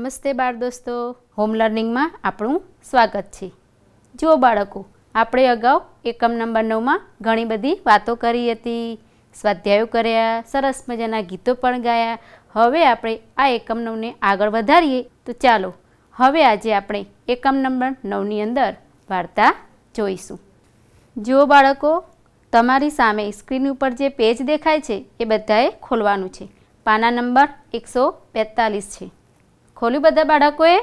નમસ્તે બાળ દોસ્તો હોમ લર્નિંગમાં આપણું સ્વાગત છે જુઓ બાળકો આપણે અગાઉ એકમ નંબર નવમાં ઘણી બધી વાતો કરી હતી સ્વાધ્યાયો કર્યા સરસ મજાના ગીતો પણ ગાયા હવે આપણે આ એકમ નવને આગળ વધારીએ તો ચાલો હવે આજે આપણે એકમ નંબર નવની અંદર વાર્તા જોઈશું જુઓ બાળકો તમારી સામે સ્ક્રીન ઉપર જે પેજ દેખાય છે એ બધાએ ખોલવાનું છે પાના નંબર એકસો છે ખોલ્યું બધા બાળકોએ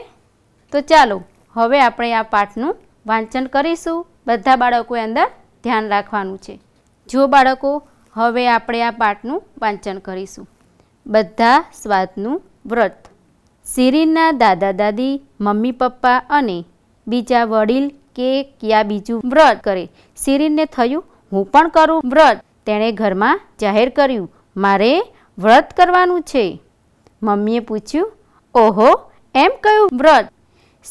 તો ચાલો હવે આપણે આ પાઠનું વાંચન કરીશું બધા બાળકોએ અંદર ધ્યાન રાખવાનું છે જો બાળકો હવે આપણે આ પાઠનું વાંચન કરીશું બધા સ્વાદનું વ્રત શિરીનના દાદા દાદી મમ્મી પપ્પા અને બીજા વડીલ કે યા બીજું વ્રત કરે શિરીનને થયું હું પણ કરું વ્રત તેણે ઘરમાં જાહેર કર્યું મારે વ્રત કરવાનું છે મમ્મીએ પૂછ્યું ઓહો એમ કયું વ્રત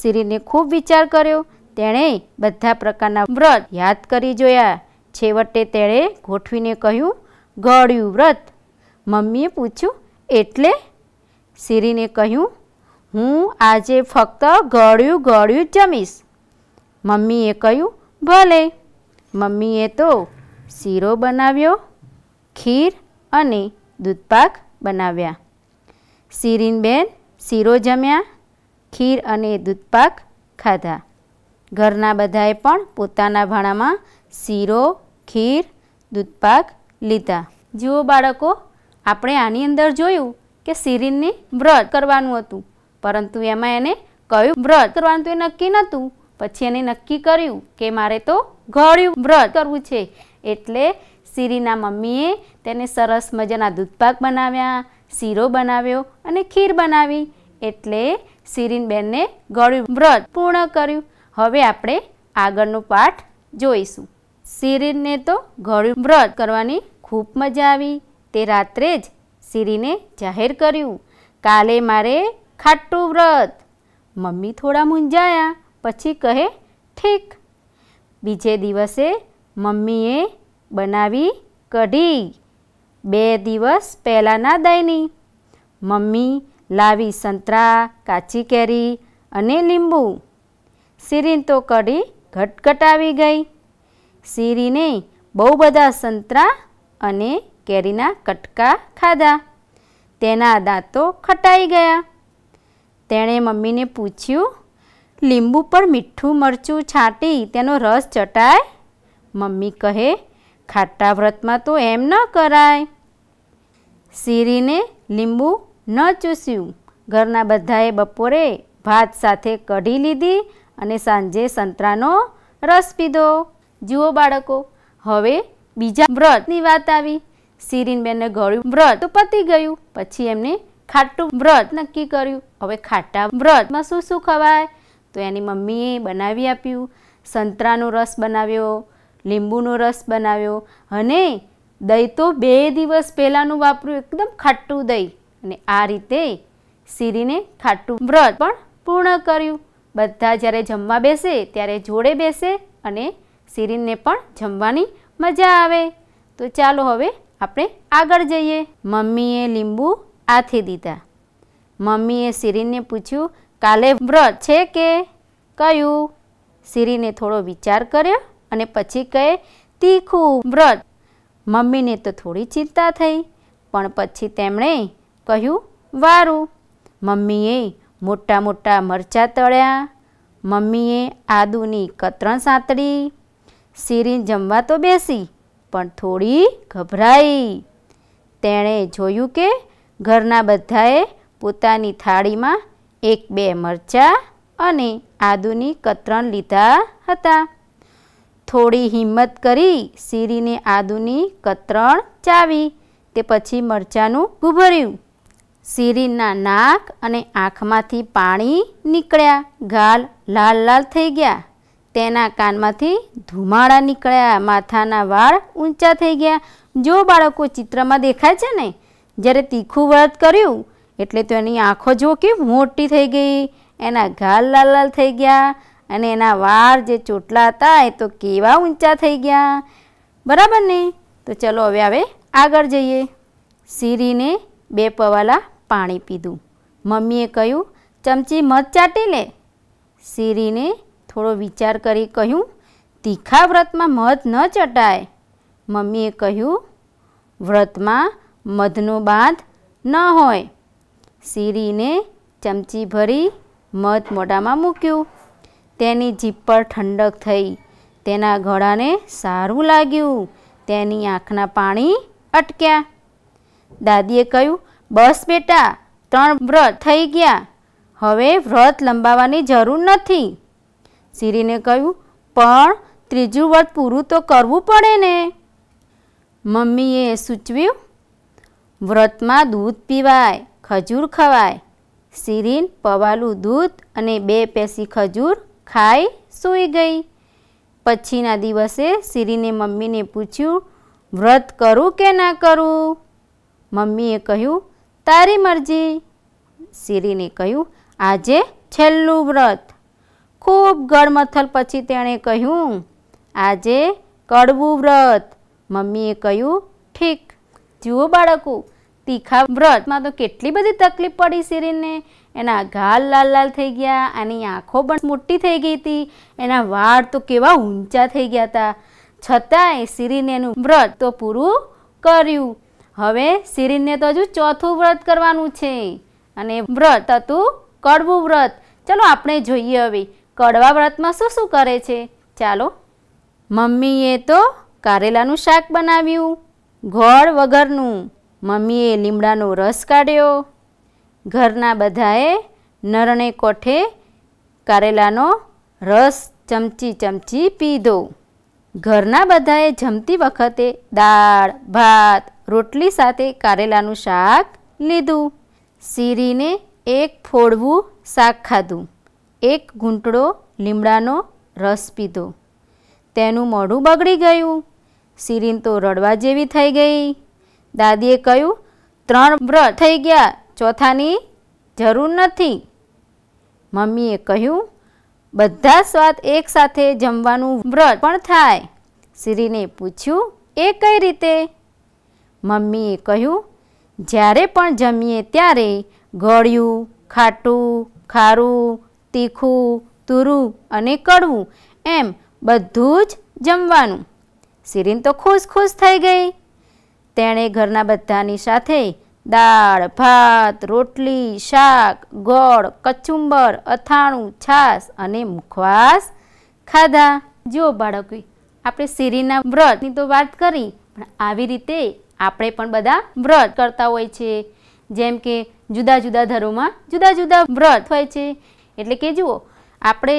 શિરીને ખૂબ વિચાર કર્યો તેણે બધા પ્રકારના વ્રત યાદ કરી જોયા છેવટે તેણે ગોઠવીને કહ્યું ગળ્યું વ્રત મમ્મીએ પૂછ્યું એટલે શિરીને કહ્યું હું આજે ફક્ત ગળ્યું ગળ્યું જ જમીશ મમ્મીએ કહ્યું ભલે મમ્મીએ તો શીરો બનાવ્યો ખીર અને દૂધપાક બનાવ્યા સિરીનબેન શીરો જમ્યા ખીર અને દૂધપાક ખાધા ઘરના બધાએ પણ પોતાના ભાણામાં શીરો ખીર દૂધપાક લીધા જુઓ બાળકો આપણે આની અંદર જોયું કે શિરીનને વ્રત કરવાનું હતું પરંતુ એમાં એને કયું વ્રત કરવાનું તો એ નક્કી નહોતું પછી એને નક્કી કર્યું કે મારે તો ઘળ્યું વ્રત કરવું છે એટલે શિરીના મમ્મીએ તેને સરસ મજાના દૂધપાક બનાવ્યા શીરો બનાવ્યો અને ખીર બનાવી એટલે સિરીનબેને ગળ્યું વ્રત પૂર્ણ કર્યું હવે આપણે આગળનો પાઠ જોઈશું સિરીનને તો ગળ્યું વ્રત કરવાની ખૂબ મજા આવી તે રાત્રે જ સિરીને જાહેર કર્યું કાલે મારે ખાટું વ્રત મમ્મી થોડા મૂંઝાયા પછી કહે ઠીક બીજે દિવસે મમ્મીએ બનાવી કઢી બે દિવસ પહેલાંના દહીંની મમ્મી લાવી સંતરા કાચી કેરી અને લીંબુ શીરીન તો કઢી ઘટઘટ આવી ગઈ શીરીને બહુ બધા સંતરા અને કેરીના કટકા ખાધા તેના દાંતો ખટાઈ ગયા તેણે મમ્મીને પૂછ્યું લીંબુ પર મીઠું મરચું છાંટી તેનો રસ ચટાય મમ્મી કહે ખાટા વ્રતમાં તો એમ ન કરાય શીરીને લીંબુ ન ચૂસ્યું ઘરના બધાએ બપોરે ભાત સાથે કઢી લીધી અને સાંજે સંતરાનો રસ પીધો જુઓ બાળકો હવે બીજા વ્રતની વાત આવી સિરીનબેનને ગળ્યું વ્રત તો પતી ગયું પછી એમને ખાટું વ્રત નક્કી કર્યું હવે ખાટા વ્રતમાં શું શું ખવાય તો એની મમ્મીએ બનાવી આપ્યું સંતરાનો રસ બનાવ્યો લીંબુનો રસ બનાવ્યો અને દહીં તો બે દિવસ પહેલાંનું વાપર્યું એકદમ ખાટું દહીં અને આ રીતે સિરીને ખાટું વ્રત પણ પૂર્ણ કર્યું બધા જ્યારે જમવા બેસે ત્યારે જોડે બેસે અને સિરીનને પણ જમવાની મજા આવે તો ચાલો હવે આપણે આગળ જઈએ મમ્મીએ લીંબુ આથી દીધા મમ્મીએ સિરીનને પૂછ્યું કાલે વ્રત છે કે કયું સિરીને થોડો વિચાર કર્યો અને પછી કહે તીખું વ્રત મમ્મીને તો થોડી ચિંતા થઈ પણ પછી તેમણે કહ્યું વારું મમ્મીએ મોટા મોટા મરચાં તળ્યા મમ્મીએ આદુની કતરણ સાંતળી શીરીન જમવા તો બેસી પણ થોડી ગભરાઈ તેણે જોયું કે ઘરના બધાએ પોતાની થાળીમાં એક બે મરચાં અને આદુની કતરણ લીધા હતા થોડી હિંમત કરી શીરીને આદુની કતરણ ચાવી તે પછી મરચાંનું ગુભર્યું શિરીનના નાક અને આંખમાંથી પાણી નીકળ્યા ગાલ લાલ લાલ થઈ ગયા તેના કાનમાંથી ધુમાડા નીકળ્યા માથાના વાળ ઊંચા થઈ ગયા જો બાળકો ચિત્રમાં દેખાય છે ને જ્યારે તીખું વ્રત કર્યું એટલે તો એની આંખો જો કે મોટી થઈ ગઈ એના ગાલ લાલ લાલ થઈ ગયા અને એના વાળ જે ચોટલા હતા એ તો કેવા ઊંચા થઈ ગયા બરાબર ને તો ચલો હવે હવે આગળ જઈએ શીરીને બે પવાલા પાણી પીધું મમ્મીએ કહ્યું ચમચી મધ ચાટી લે શીરીને થોડો વિચાર કરી કહ્યું તીખા વ્રતમાં મધ ન ચટાય મમ્મીએ કહ્યું વ્રતમાં મધનો બાંધ ન હોય શીરીને ચમચી ભરી મધ મોઢામાં મૂક્યું તેની જીભ પર ઠંડક થઈ તેના ગળાને સારું લાગ્યું તેની આંખના પાણી અટક્યા દાદીએ કહ્યું બસ બેટા ત્રણ વ્રત થઈ ગયા હવે વ્રત લંબાવવાની જરૂર નથી શિરીને કહ્યું પણ ત્રીજું વ્રત પૂરું તો કરવું પડે ને મમ્મીએ સૂચવ્યું વ્રતમાં દૂધ પીવાય ખજૂર ખવાય શિરીન પવાલું દૂધ અને બે પેસી ખજૂર ખાઈ સૂઈ ગઈ પછીના દિવસે શિરીને મમ્મીને પૂછ્યું વ્રત કરું કે ના કરું મમ્મીએ કહ્યું તારી મરજી શિરીને કહ્યું આજે છેલ્લું વ્રત ખૂબ ગળમથલ પછી તેણે કહ્યું આજે કડવું વ્રત મમ્મીએ કહ્યું ઠીક જુઓ બાળકો તીખા વ્રતમાં તો કેટલી બધી તકલીફ પડી શિરીને એના ગાલ લાલ લાલ થઈ ગયા એની આંખો પણ મોટી થઈ ગઈ હતી એના વાળ તો કેવા ઊંચા થઈ ગયા હતા છતાંય શિરીને એનું વ્રત તો પૂરું કર્યું હવે શિરીનને તો હજુ ચોથું વ્રત કરવાનું છે અને વ્રત હતું કડવું વ્રત ચલો આપણે જોઈએ હવે કડવા વ્રતમાં શું શું કરે છે ચાલો મમ્મીએ તો કારેલાનું શાક બનાવ્યું ગોળ વગરનું મમ્મીએ લીમડાનો રસ કાઢ્યો ઘરના બધાએ નરણે કોઠે કારેલાનો રસ ચમચી ચમચી પીધો ઘરના બધાએ જમતી વખતે દાળ ભાત રોટલી સાથે કારેલાનું શાક લીધું સીરીને એક ફોડવું શાક ખાધું એક ઘૂંટડો લીમડાનો રસ પીધો તેનું મોઢું બગડી ગયું સીરીન તો રડવા જેવી થઈ ગઈ દાદીએ કહ્યું ત્રણ વ્રત થઈ ગયા ચોથાની જરૂર નથી મમ્મીએ કહ્યું બધા સ્વાદ એકસાથે જમવાનું વ્રત પણ થાય સિરીને પૂછ્યું એ કઈ રીતે મમ્મીએ કહ્યું જ્યારે પણ જમીએ ત્યારે ગળ્યું ખાટું ખારું તીખું તુરું અને કડવું એમ બધું જ જમવાનું સિરીન તો ખુશ ખુશ થઈ ગઈ તેણે ઘરના બધાની સાથે દાળ ભાત રોટલી શાક ગોળ કચુંબર અથાણું છાશ અને મુખવાસ ખાધા જો બાળકો આપણે શેરીના વ્રતની તો વાત કરી પણ આવી રીતે આપણે પણ બધા વ્રત કરતા હોય છે જેમ કે જુદા જુદા ધર્મોમાં જુદા જુદા વ્રત હોય છે એટલે કે જુઓ આપણે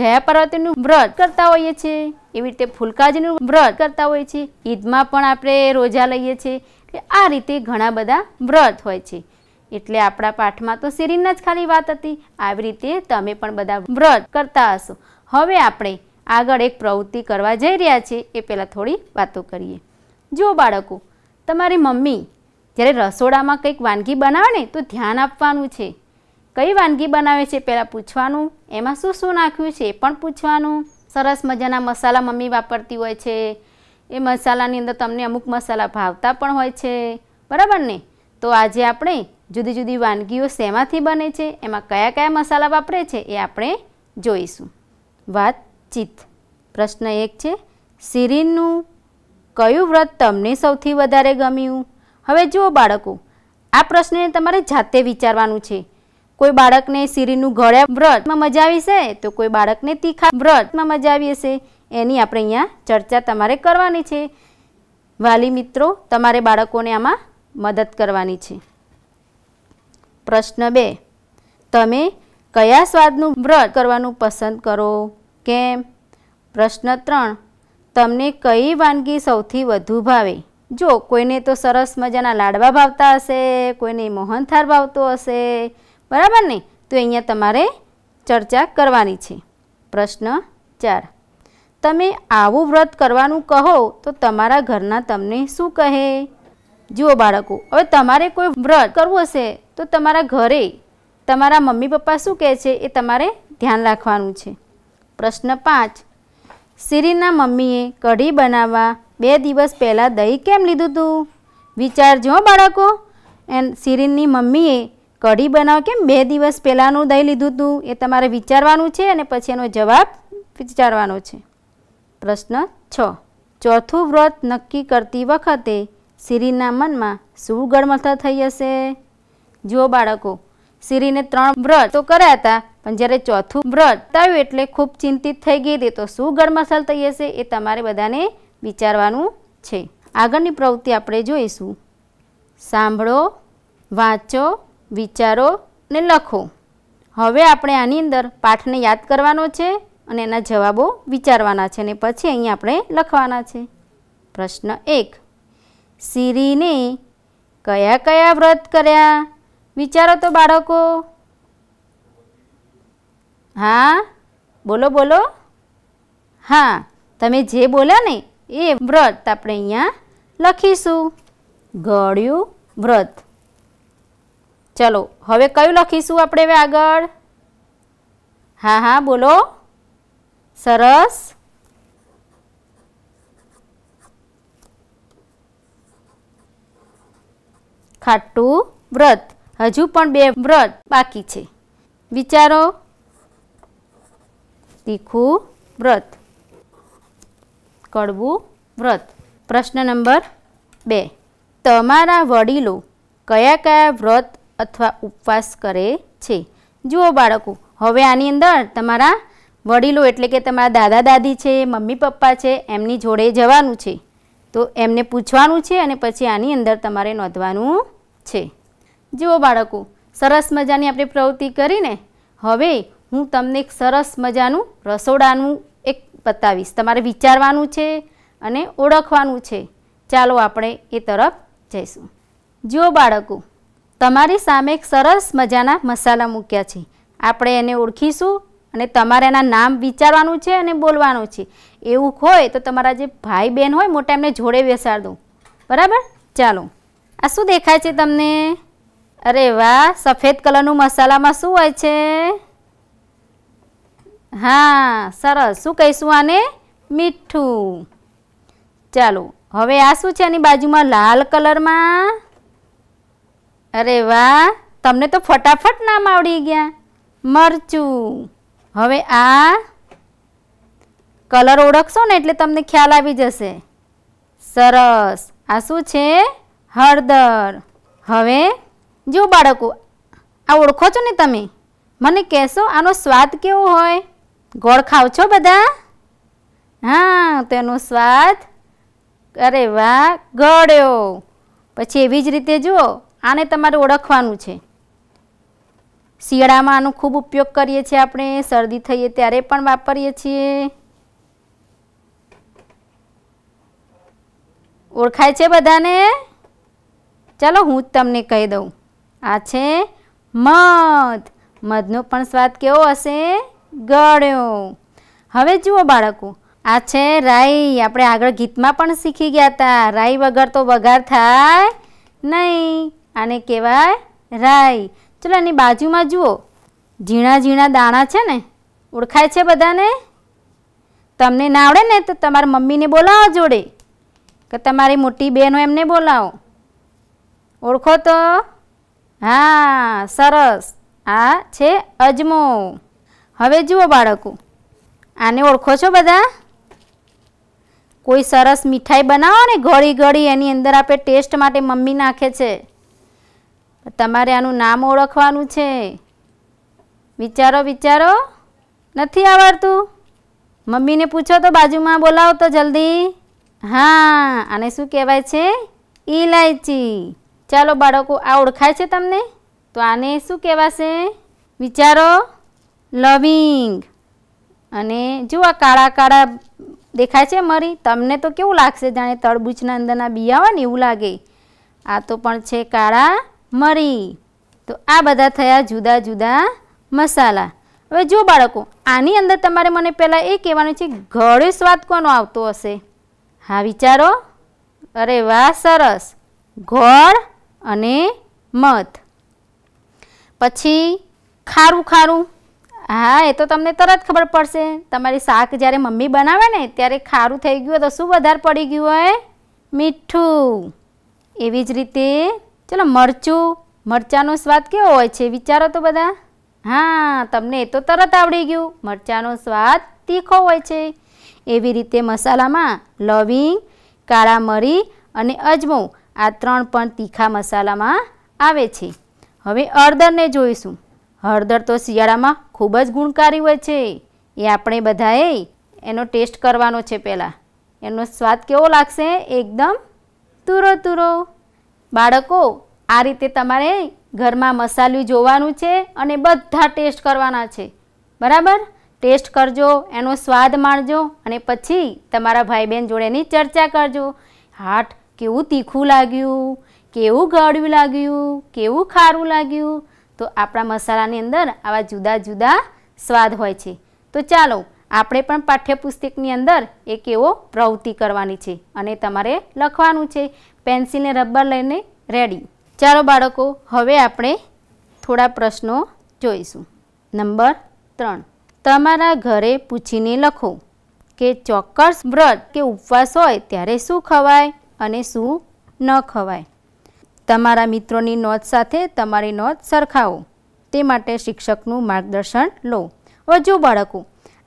જયા પાર્વતીનું વ્રત કરતા હોઈએ છીએ એવી રીતે ફૂલકાજીનું વ્રત કરતા હોઈએ છીએ ઈદમાં પણ આપણે રોજા લઈએ છીએ કે આ રીતે ઘણા બધા વ્રત હોય છે એટલે આપણા પાઠમાં તો શેરીના જ ખાલી વાત હતી આવી રીતે તમે પણ બધા વ્રત કરતા હશો હવે આપણે આગળ એક પ્રવૃત્તિ કરવા જઈ રહ્યા છીએ એ પહેલાં થોડી વાતો કરીએ જો બાળકો તમારી મમ્મી જ્યારે રસોડામાં કંઈક વાનગી બનાવે ને તો ધ્યાન આપવાનું છે કઈ વાનગી બનાવે છે પહેલાં પૂછવાનું એમાં શું શું નાખ્યું છે એ પણ પૂછવાનું સરસ મજાના મસાલા મમ્મી વાપરતી હોય છે એ મસાલાની અંદર તમને અમુક મસાલા ભાવતા પણ હોય છે બરાબર ને તો આજે આપણે જુદી જુદી વાનગીઓ શેમાંથી બને છે એમાં કયા કયા મસાલા વાપરે છે એ આપણે જોઈશું વાતચીત પ્રશ્ન એક છે શિરીનનું કયું વ્રત તમને સૌથી વધારે ગમ્યું હવે જુઓ બાળકો આ પ્રશ્નને તમારે જાતે વિચારવાનું છે કોઈ બાળકને શીરીનું ગળ્યા વ્રતમાં મજા આવી છે તો કોઈ બાળકને તીખા વ્રતમાં મજા આવી હશે એની આપણે અહીંયા ચર્ચા તમારે કરવાની છે વાલી મિત્રો તમારે બાળકોને આમાં મદદ કરવાની છે પ્રશ્ન બે તમે કયા સ્વાદનું વ્રત કરવાનું પસંદ કરો કેમ પ્રશ્ન ત્રણ તમને કઈ વાનગી સૌથી વધુ ભાવે જો કોઈને તો સરસ મજાના લાડવા ભાવતા હશે કોઈને મોહનથાર ભાવતો હશે બરાબર ને તો અહીંયા તમારે ચર્ચા કરવાની છે પ્રશ્ન ચાર તમે આવું વ્રત કરવાનું કહો તો તમારા ઘરના તમને શું કહે જુઓ બાળકો હવે તમારે કોઈ વ્રત કરવું હશે તો તમારા ઘરે તમારા મમ્મી પપ્પા શું કહે છે એ તમારે ધ્યાન રાખવાનું છે પ્રશ્ન પાંચ સિરીના મમ્મીએ કઢી બનાવવા બે દિવસ પહેલાં દહીં કેમ લીધું હતું જો બાળકો એન્ડ સિરીનની મમ્મીએ કઢી બનાવ કેમ બે દિવસ પહેલાંનું દહીં લીધું હતું એ તમારે વિચારવાનું છે અને પછી એનો જવાબ વિચારવાનો છે પ્રશ્ન છ ચોથું વ્રત નક્કી કરતી વખતે સિરીના મનમાં શું ગળમથા થઈ હશે જો બાળકો સિરીને ત્રણ વ્રત તો કર્યા હતા અને જ્યારે ચોથું વ્રત તાયું એટલે ખૂબ ચિંતિત થઈ ગઈ હતી તો શું ગળમસાલ થઈ હશે એ તમારે બધાને વિચારવાનું છે આગળની પ્રવૃત્તિ આપણે જોઈશું સાંભળો વાંચો વિચારો ને લખો હવે આપણે આની અંદર પાઠને યાદ કરવાનો છે અને એના જવાબો વિચારવાના છે અને પછી અહીં આપણે લખવાના છે પ્રશ્ન એક શિરીને કયા કયા વ્રત કર્યા વિચારો તો બાળકો હા બોલો બોલો હા તમે જે બોલ્યા ને એ વ્રત આપણે અહીંયા લખીશું ગળ્યું વ્રત ચલો હવે કયું લખીશું આપણે હવે આગળ હા હા બોલો સરસ ખાટું વ્રત હજુ પણ બે વ્રત બાકી છે વિચારો તીખું વ્રત કડવું વ્રત પ્રશ્ન નંબર બે તમારા વડીલો કયા કયા વ્રત અથવા ઉપવાસ કરે છે જુઓ બાળકો હવે આની અંદર તમારા વડીલો એટલે કે તમારા દાદા દાદી છે મમ્મી પપ્પા છે એમની જોડે જવાનું છે તો એમને પૂછવાનું છે અને પછી આની અંદર તમારે નોંધવાનું છે જુઓ બાળકો સરસ મજાની આપણે પ્રવૃત્તિ કરીને હવે હું તમને એક સરસ મજાનું રસોડાનું એક બતાવીશ તમારે વિચારવાનું છે અને ઓળખવાનું છે ચાલો આપણે એ તરફ જઈશું જુઓ બાળકો તમારી સામે એક સરસ મજાના મસાલા મૂક્યા છે આપણે એને ઓળખીશું અને તમારે એના નામ વિચારવાનું છે અને બોલવાનું છે એવું હોય તો તમારા જે ભાઈ બહેન હોય મોટા એમને જોડે બેસાડ દઉં બરાબર ચાલો આ શું દેખાય છે તમને અરે વાહ સફેદ કલરનું મસાલામાં શું હોય છે હા સરસ શું કહીશું આને મીઠું ચાલો હવે આ શું છે એની બાજુમાં લાલ કલરમાં અરે વાહ તમને તો ફટાફટ નામ આવડી ગયા મરચું હવે આ કલર ઓળખશો ને એટલે તમને ખ્યાલ આવી જશે સરસ આ શું છે હળદર હવે જો બાળકો આ ઓળખો છો ને તમે મને કહેશો આનો સ્વાદ કેવો હોય ગોળ ખાવ છો બધા હા તેનો સ્વાદ અરે વાહ ગળ્યો પછી એવી જ રીતે જુઓ આને તમારે ઓળખવાનું છે શિયાળામાં આનો ખૂબ ઉપયોગ કરીએ છીએ આપણે શરદી થઈએ ત્યારે પણ વાપરીએ છીએ ઓળખાય છે બધાને ચાલો હું જ તમને કહી દઉં આ છે મધ મધનો પણ સ્વાદ કેવો હશે ગળ્યો હવે જુઓ બાળકો આ છે રાઈ આપણે આગળ ગીતમાં પણ શીખી ગયા હતા રાઈ વગર તો વઘાર થાય નહીં આને કહેવાય રાઈ ચલો એની બાજુમાં જુઓ ઝીણા ઝીણા દાણા છે ને ઓળખાય છે બધાને તમને ના આવડે ને તો તમારા મમ્મીને બોલાવો જોડે કે તમારી મોટી બહેનો એમને બોલાવો ઓળખો તો હા સરસ આ છે અજમો હવે જુઓ બાળકો આને ઓળખો છો બધા કોઈ સરસ મીઠાઈ બનાવો ને ઘડી ઘડી એની અંદર આપણે ટેસ્ટ માટે મમ્મી નાખે છે તમારે આનું નામ ઓળખવાનું છે વિચારો વિચારો નથી આવડતું મમ્મીને પૂછો તો બાજુમાં બોલાવો તો જલ્દી હા આને શું કહેવાય છે ઈલાયચી ચાલો બાળકો આ ઓળખાય છે તમને તો આને શું કહેવાશે વિચારો લવિંગ અને જુઓ કાળા કાળા દેખાય છે મરી તમને તો કેવું લાગશે જાણે તળબૂચના અંદરના બિયા હોય ને એવું લાગે આ તો પણ છે કાળા મરી તો આ બધા થયા જુદા જુદા મસાલા હવે જો બાળકો આની અંદર તમારે મને પહેલાં એ કહેવાનું છે ઘળે સ્વાદ કોનો આવતો હશે હા વિચારો અરે વાહ સરસ ગોળ અને મધ પછી ખારું ખારું હા એ તો તમને તરત ખબર પડશે તમારી શાક જ્યારે મમ્મી બનાવે ને ત્યારે ખારું થઈ ગયું હોય તો શું વધારે પડી ગયું હોય મીઠું એવી જ રીતે ચલો મરચું મરચાંનો સ્વાદ કેવો હોય છે વિચારો તો બધા હા તમને એ તો તરત આવડી ગયું મરચાંનો સ્વાદ તીખો હોય છે એવી રીતે મસાલામાં લવિંગ કાળા મરી અને અજમો આ ત્રણ પણ તીખા મસાલામાં આવે છે હવે અડદરને જોઈશું હળદર તો શિયાળામાં ખૂબ જ ગુણકારી હોય છે એ આપણે બધાએ એનો ટેસ્ટ કરવાનો છે પહેલાં એનો સ્વાદ કેવો લાગશે એકદમ તુરો તુરો બાળકો આ રીતે તમારે ઘરમાં મસાલું જોવાનું છે અને બધા ટેસ્ટ કરવાના છે બરાબર ટેસ્ટ કરજો એનો સ્વાદ માણજો અને પછી તમારા ભાઈ બહેન જોડેની ચર્ચા કરજો હાટ કેવું તીખું લાગ્યું કેવું ગળ્યું લાગ્યું કેવું ખારું લાગ્યું તો આપણા મસાલાની અંદર આવા જુદા જુદા સ્વાદ હોય છે તો ચાલો આપણે પણ પાઠ્યપુસ્તકની અંદર એક એવો પ્રવૃત્તિ કરવાની છે અને તમારે લખવાનું છે પેન્સિલને રબર લઈને રેડી ચાલો બાળકો હવે આપણે થોડા પ્રશ્નો જોઈશું નંબર ત્રણ તમારા ઘરે પૂછીને લખો કે ચોક્કસ વ્રત કે ઉપવાસ હોય ત્યારે શું ખવાય અને શું ન ખવાય તમારા મિત્રોની નોંધ સાથે તમારી નોંધ સરખાવો તે માટે શિક્ષકનું માર્ગદર્શન લો હજુ બાળકો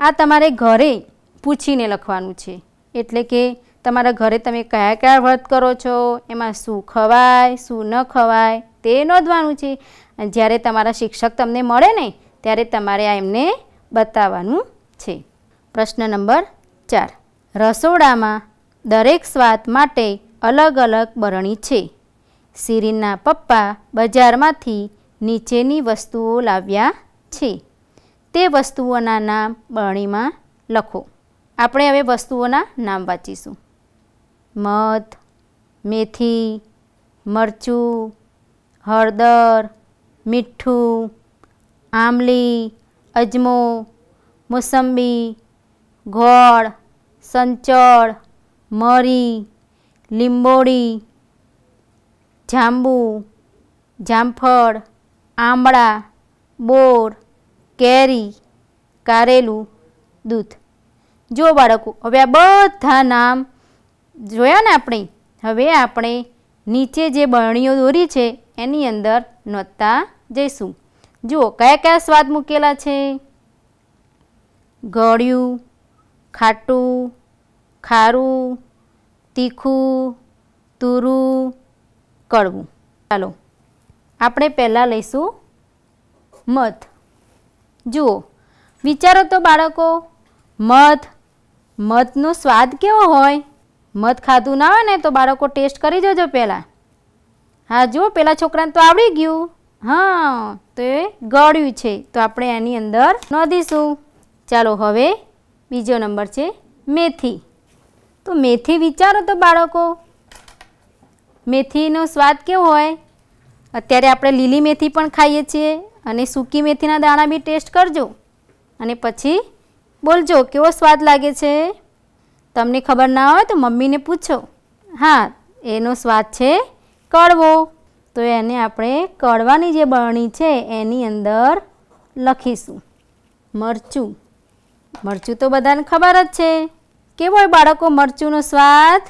આ તમારે ઘરે પૂછીને લખવાનું છે એટલે કે તમારા ઘરે તમે કયા કયા વ્રત કરો છો એમાં શું ખવાય શું ન ખવાય તે નોંધવાનું છે જ્યારે તમારા શિક્ષક તમને મળે ને ત્યારે તમારે આ એમને બતાવવાનું છે પ્રશ્ન નંબર ચાર રસોડામાં દરેક સ્વાદ માટે અલગ અલગ બરણી છે શિરીનના પપ્પા બજારમાંથી નીચેની વસ્તુઓ લાવ્યા છે તે વસ્તુઓના નામ બણીમાં લખો આપણે હવે વસ્તુઓના નામ વાંચીશું મધ મેથી મરચું હળદર મીઠું આમલી અજમો મોસંબી ગોળ સંચળ મરી લીંબોડી જાંબુ જામફળ આમળા બોર કેરી કારેલું દૂધ જો બાળકો હવે આ બધા નામ જોયા ને આપણે હવે આપણે નીચે જે બરણીઓ દોરી છે એની અંદર નોંધતા જઈશું જુઓ કયા કયા સ્વાદ મૂકેલા છે ગળ્યું ખાટું ખારું તીખું તુરું કડવું ચાલો આપણે પહેલાં લઈશું મધ જુઓ વિચારો તો બાળકો મધ મધનો સ્વાદ કેવો હોય મધ ખાધું ના હોય ને તો બાળકો ટેસ્ટ કરી જોજો પહેલાં હા જુઓ પેલા છોકરાને તો આવડી ગયું હા તો એ ગળ્યું છે તો આપણે એની અંદર નોંધીશું ચાલો હવે બીજો નંબર છે મેથી તો મેથી વિચારો તો બાળકો મેથીનો સ્વાદ કેવો હોય અત્યારે આપણે લીલી મેથી પણ ખાઈએ છીએ અને સૂકી મેથીના દાણા બી ટેસ્ટ કરજો અને પછી બોલજો કેવો સ્વાદ લાગે છે તમને ખબર ના હોય તો મમ્મીને પૂછો હા એનો સ્વાદ છે કડવો તો એને આપણે કડવાની જે બરણી છે એની અંદર લખીશું મરચું મરચું તો બધાને ખબર જ છે કેવો હોય બાળકો મરચુંનો સ્વાદ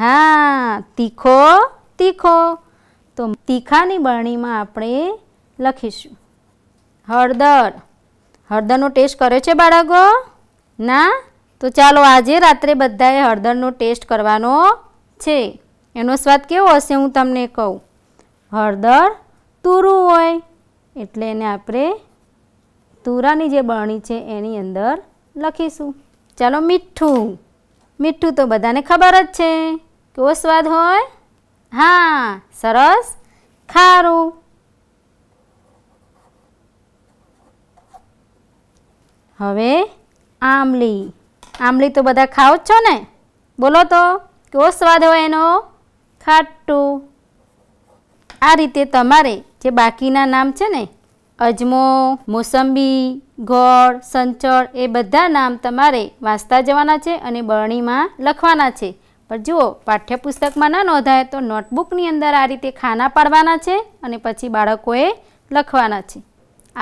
હા તીખો તીખો તો તીખાની બરણીમાં આપણે લખીશું હળદર હળદરનો ટેસ્ટ કર્યો છે બાળકો ના તો ચાલો આજે રાત્રે બધાએ હળદરનો ટેસ્ટ કરવાનો છે એનો સ્વાદ કેવો હશે હું તમને કહું હળદર તુરું હોય એટલે એને આપણે તુરાની જે બરણી છે એની અંદર લખીશું ચાલો મીઠું મીઠું તો બધાને ખબર જ છે કેવો સ્વાદ હોય હા સરસ ખારું હવે આંબલી આમલી તો બધા ખાઓ જ છો ને બોલો તો કેવો સ્વાદ હોય એનો ખાટું આ રીતે તમારે જે બાકીના નામ છે ને અજમો મોસંબી ગોળ સંચળ એ બધા નામ તમારે વાંચતા જવાના છે અને બરણીમાં લખવાના છે પણ જુઓ પાઠ્યપુસ્તકમાં ના નોંધાય તો નોટબુકની અંદર આ રીતે ખાના પાડવાના છે અને પછી બાળકોએ લખવાના છે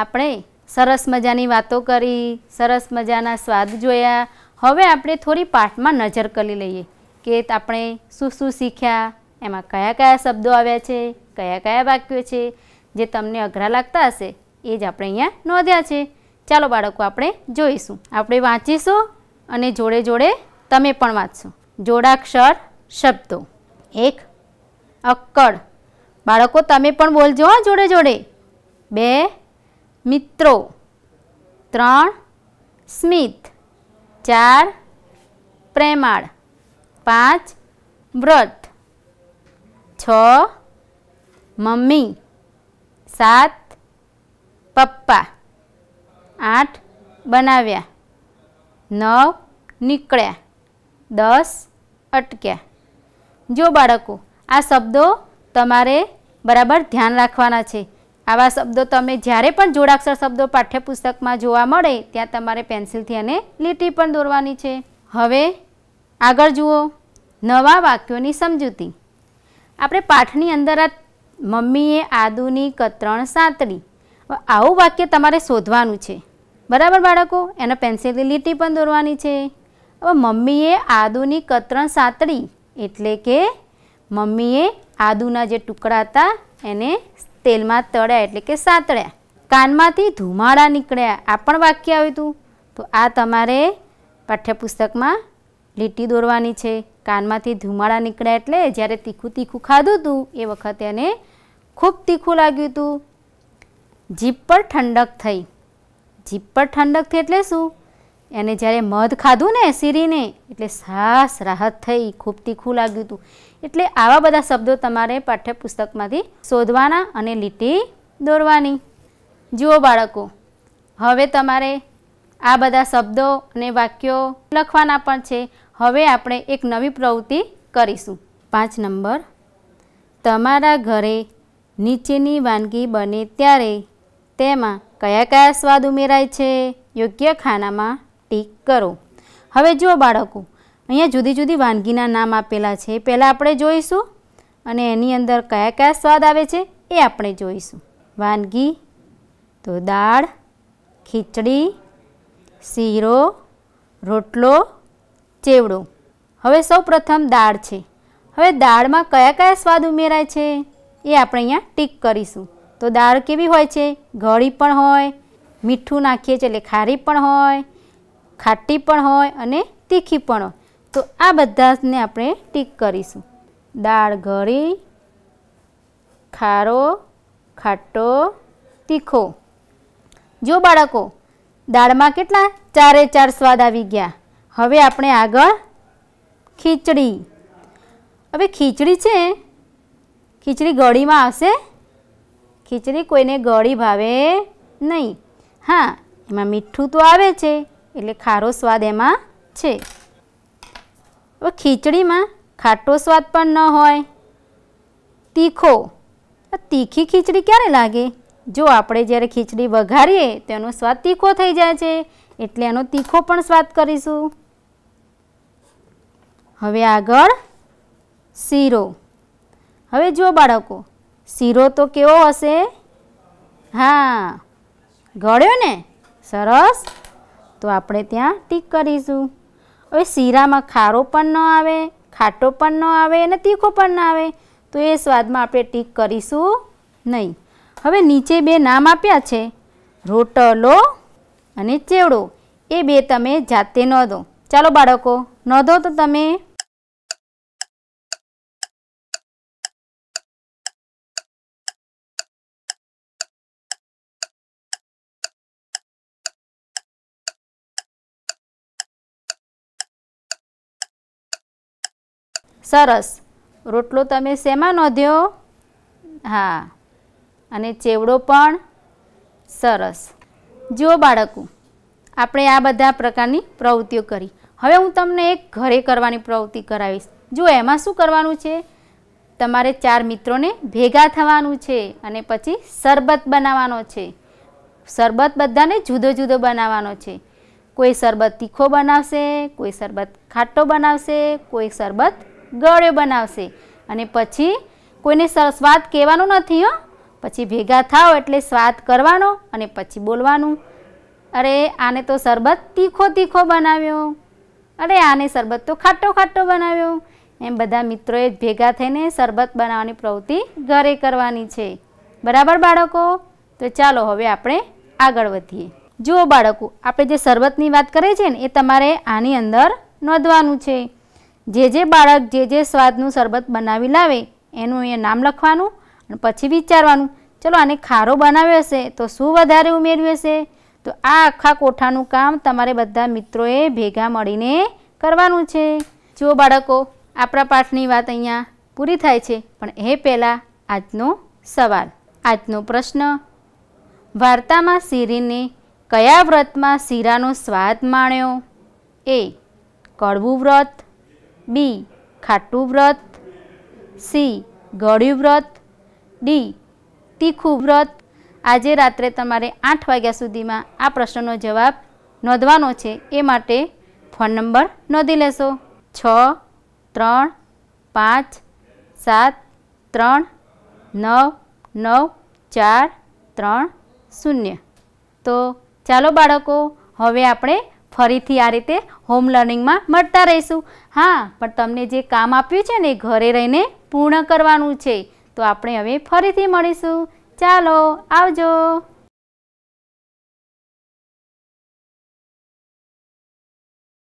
આપણે સરસ મજાની વાતો કરી સરસ મજાના સ્વાદ જોયા હવે આપણે થોડી પાઠમાં નજર કરી લઈએ કે આપણે શું શું શીખ્યા એમાં કયા કયા શબ્દો આવ્યા છે કયા કયા વાક્યો છે જે તમને અઘરા લાગતા હશે એ જ આપણે અહીંયા નોંધ્યા છે ચાલો બાળકો આપણે જોઈશું આપણે વાંચીશું અને જોડે જોડે તમે પણ વાંચશો જોડાક્ષર શબ્દો એક અક્કડ બાળકો તમે પણ બોલજો જોડે જોડે બે મિત્રો ત્રણ સ્મિત ચાર પ્રેમાળ પાંચ વ્રત છ મમ્મી સાત પપ્પા આઠ બનાવ્યા નવ નીકળ્યા દસ અટક્યા જો બાળકો આ શબ્દો તમારે બરાબર ધ્યાન રાખવાના છે આવા શબ્દો તમે જ્યારે પણ જોડાક્ષર શબ્દો પાઠ્યપુસ્તકમાં જોવા મળે ત્યાં તમારે પેન્સિલથી અને લીટી પણ દોરવાની છે હવે આગળ જુઓ નવા વાક્યોની સમજૂતી આપણે પાઠની અંદર આ મમ્મીએ આદુની કતરણ સાંતળી આવું વાક્ય તમારે શોધવાનું છે બરાબર બાળકો એનો પેન્સિલથી લીટી પણ દોરવાની છે હવે મમ્મીએ આદુની કતરણ સાંતળી એટલે કે મમ્મીએ આદુના જે ટુકડા હતા એને તેલમાં તળ્યા એટલે કે સાંતળ્યા કાનમાંથી ધુમાડા નીકળ્યા આ પણ વાક્ય આવ્યું હતું તો આ તમારે પાઠ્યપુસ્તકમાં લીટી દોરવાની છે કાનમાંથી ધુમાડા નીકળ્યા એટલે જ્યારે તીખું તીખું ખાધું હતું એ વખતે એને ખૂબ તીખું લાગ્યું હતું જીભ પર ઠંડક થઈ જીભ પર ઠંડક થઈ એટલે શું એને જ્યારે મધ ખાધું ને સીરીને એટલે સાસ રાહત થઈ ખૂબ તીખું લાગ્યું હતું એટલે આવા બધા શબ્દો તમારે પાઠ્યપુસ્તકમાંથી શોધવાના અને લીટી દોરવાની જુઓ બાળકો હવે તમારે આ બધા શબ્દો અને વાક્યો લખવાના પણ છે હવે આપણે એક નવી પ્રવૃત્તિ કરીશું પાંચ નંબર તમારા ઘરે નીચેની વાનગી બને ત્યારે તેમાં કયા કયા સ્વાદ ઉમેરાય છે યોગ્ય ખાનામાં ટીક કરો હવે જુઓ બાળકો અહીંયા જુદી જુદી વાનગીના નામ આપેલા છે પહેલાં આપણે જોઈશું અને એની અંદર કયા કયા સ્વાદ આવે છે એ આપણે જોઈશું વાનગી તો દાળ ખીચડી શીરો રોટલો ચેવડો હવે સૌ પ્રથમ દાળ છે હવે દાળમાં કયા કયા સ્વાદ ઉમેરાય છે એ આપણે અહીંયા ટીક કરીશું તો દાળ કેવી હોય છે ગળી પણ હોય મીઠું નાખીએ છીએ એટલે ખારી પણ હોય ખાટી પણ હોય અને તીખી પણ હોય તો આ બધાને આપણે ટીક કરીશું દાળ ઘડી ખારો ખાટો તીખો જો બાળકો દાળમાં કેટલા ચારે ચાર સ્વાદ આવી ગયા હવે આપણે આગળ ખીચડી હવે ખીચડી છે ખીચડી ગળીમાં આવશે ખીચડી કોઈને ગળી ભાવે નહીં હા એમાં મીઠું તો આવે છે એટલે ખારો સ્વાદ એમાં છે હવે ખીચડીમાં ખાટો સ્વાદ પણ ન હોય તીખો તીખી ખીચડી ક્યારે લાગે જો આપણે જ્યારે ખીચડી વઘારીએ તો એનો સ્વાદ તીખો થઈ જાય છે એટલે એનો તીખો પણ સ્વાદ કરીશું હવે આગળ શીરો હવે જો બાળકો શીરો તો કેવો હશે હા ગળ્યો ને સરસ તો આપણે ત્યાં ટીક કરીશું હવે શીરામાં ખારો પણ ન આવે ખાટો પણ ન આવે અને તીખો પણ ન આવે તો એ સ્વાદમાં આપણે ટીક કરીશું નહીં હવે નીચે બે નામ આપ્યા છે રોટલો અને ચેવડો એ બે તમે જાતે નોંધો ચાલો બાળકો નોંધો તો તમે સરસ રોટલો તમે શેમાં નોંધ્યો હા અને ચેવડો પણ સરસ જુઓ બાળકો આપણે આ બધા પ્રકારની પ્રવૃત્તિઓ કરી હવે હું તમને એક ઘરે કરવાની પ્રવૃત્તિ કરાવીશ જો એમાં શું કરવાનું છે તમારે ચાર મિત્રોને ભેગા થવાનું છે અને પછી શરબત બનાવવાનો છે શરબત બધાને જુદો જુદો બનાવવાનો છે કોઈ શરબત તીખો બનાવશે કોઈ શરબત ખાટો બનાવશે કોઈ શરબત ગળ્યો બનાવશે અને પછી કોઈને સ્વાદ કહેવાનો નથી હો પછી ભેગા થાવ એટલે સ્વાદ કરવાનો અને પછી બોલવાનું અરે આને તો શરબત તીખો તીખો બનાવ્યો અરે આને શરબત તો ખાટો ખાટો બનાવ્યો એમ બધા મિત્રોએ ભેગા થઈને શરબત બનાવવાની પ્રવૃત્તિ ઘરે કરવાની છે બરાબર બાળકો તો ચાલો હવે આપણે આગળ વધીએ જુઓ બાળકો આપણે જે શરબતની વાત કરીએ છીએ ને એ તમારે આની અંદર નોંધવાનું છે જે જે બાળક જે જે સ્વાદનું શરબત બનાવી લાવે એનું અહીંયા નામ લખવાનું અને પછી વિચારવાનું ચલો આને ખારો બનાવ્યો હશે તો શું વધારે ઉમેર્યું હશે તો આ આખા કોઠાનું કામ તમારે બધા મિત્રોએ ભેગા મળીને કરવાનું છે જો બાળકો આપણા પાઠની વાત અહીંયા પૂરી થાય છે પણ એ પહેલાં આજનો સવાલ આજનો પ્રશ્ન વાર્તામાં શીરીને કયા વ્રતમાં શીરાનો સ્વાદ માણ્યો એ કડવું વ્રત બી ખાટું વ્રત સી ગળ્યું વ્રત ડી તીખું વ્રત આજે રાત્રે તમારે આઠ વાગ્યા સુધીમાં આ પ્રશ્નનો જવાબ નોંધવાનો છે એ માટે ફોન નંબર નોંધી લેશો છ ત્રણ પાંચ સાત ત્રણ નવ નવ ચાર ત્રણ શૂન્ય તો ચાલો બાળકો હવે આપણે ફરીથી આ રીતે હોમ લર્નિંગમાં મળતા રહીશું હા પણ તમને જે કામ આપ્યું છે ને એ ઘરે રહીને પૂર્ણ કરવાનું છે તો આપણે હવે ફરીથી મળીશું ચાલો આવજો